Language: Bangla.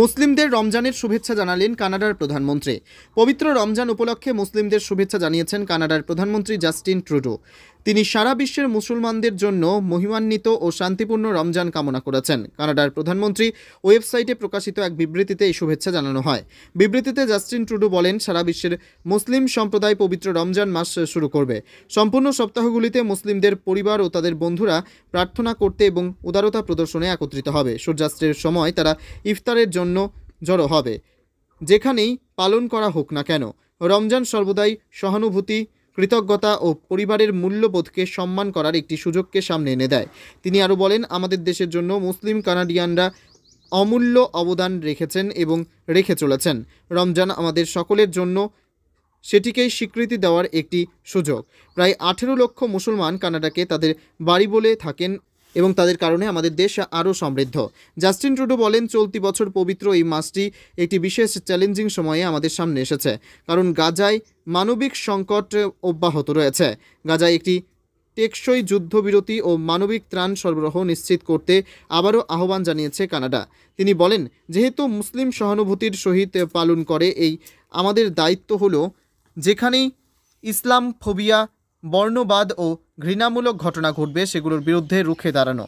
মুসলিমদের রমজানের শুভেচ্ছা জানালেন কানাডার প্রধানমন্ত্রী পবিত্র রমজান উপলক্ষে মুসলিমদের শুভেচ্ছা জানিয়েছেন কানাডার প্রধানমন্ত্রী জাস্টিন ট্রুডো তিনি সারা বিশ্বের মুসলমানদের জন্য মহিমান্বিত ও শান্তিপূর্ণ রমজান কামনা করেছেন কানাডার প্রধানমন্ত্রী ওয়েবসাইটে প্রকাশিত এক বিবৃতিতে এই শুভেচ্ছা জানানো হয় বিবৃতিতে জাস্টিন ট্রুডো বলেন সারা বিশ্বের মুসলিম সম্প্রদায় পবিত্র রমজান মাস শুরু করবে সম্পূর্ণ সপ্তাহগুলিতে মুসলিমদের পরিবার ও তাদের বন্ধুরা প্রার্থনা করতে এবং উদারতা প্রদর্শনে একত্রিত হবে সূর্যাস্তের সময় তারা ইফতারের জন্য জড়ো হবে যেখানেই পালন করা হোক না কেন রমজান সর্বদাই সহানুভূতি কৃতজ্ঞতা ও পরিবারের মূল্যবোধকে সম্মান করার একটি সুযোগকে সামনে এনে দেয় তিনি আরও বলেন আমাদের দেশের জন্য মুসলিম কানাডিয়ানরা অমূল্য অবদান রেখেছেন এবং রেখে চলেছেন রমজান আমাদের সকলের জন্য সেটিকেই স্বীকৃতি দেওয়ার একটি সুযোগ প্রায় আঠেরো লক্ষ মুসলমান কানাডাকে তাদের বাড়ি বলে থাকেন এবং তাদের কারণে আমাদের দেশ আরও সমৃদ্ধ জাস্টিন ট্রুডো বলেন চলতি বছর পবিত্র এই মাসটি একটি বিশেষ চ্যালেঞ্জিং সময়ে আমাদের সামনে এসেছে কারণ গাজায় মানবিক সংকট অব্যাহত রয়েছে গাজায় একটি টেকসই যুদ্ধবিরতি ও মানবিক ত্রাণ সরবরাহ নিশ্চিত করতে আবারও আহ্বান জানিয়েছে কানাডা তিনি বলেন যেহেতু মুসলিম সহানুভূতির সহিত পালন করে এই আমাদের দায়িত্ব হলো যেখানেই ইসলাম ফোবিয়া বর্ণবাদ ও ঘৃণামূলক ঘটনা ঘটবে সেগুলোর বিরুদ্ধে রুখে দাঁড়ানো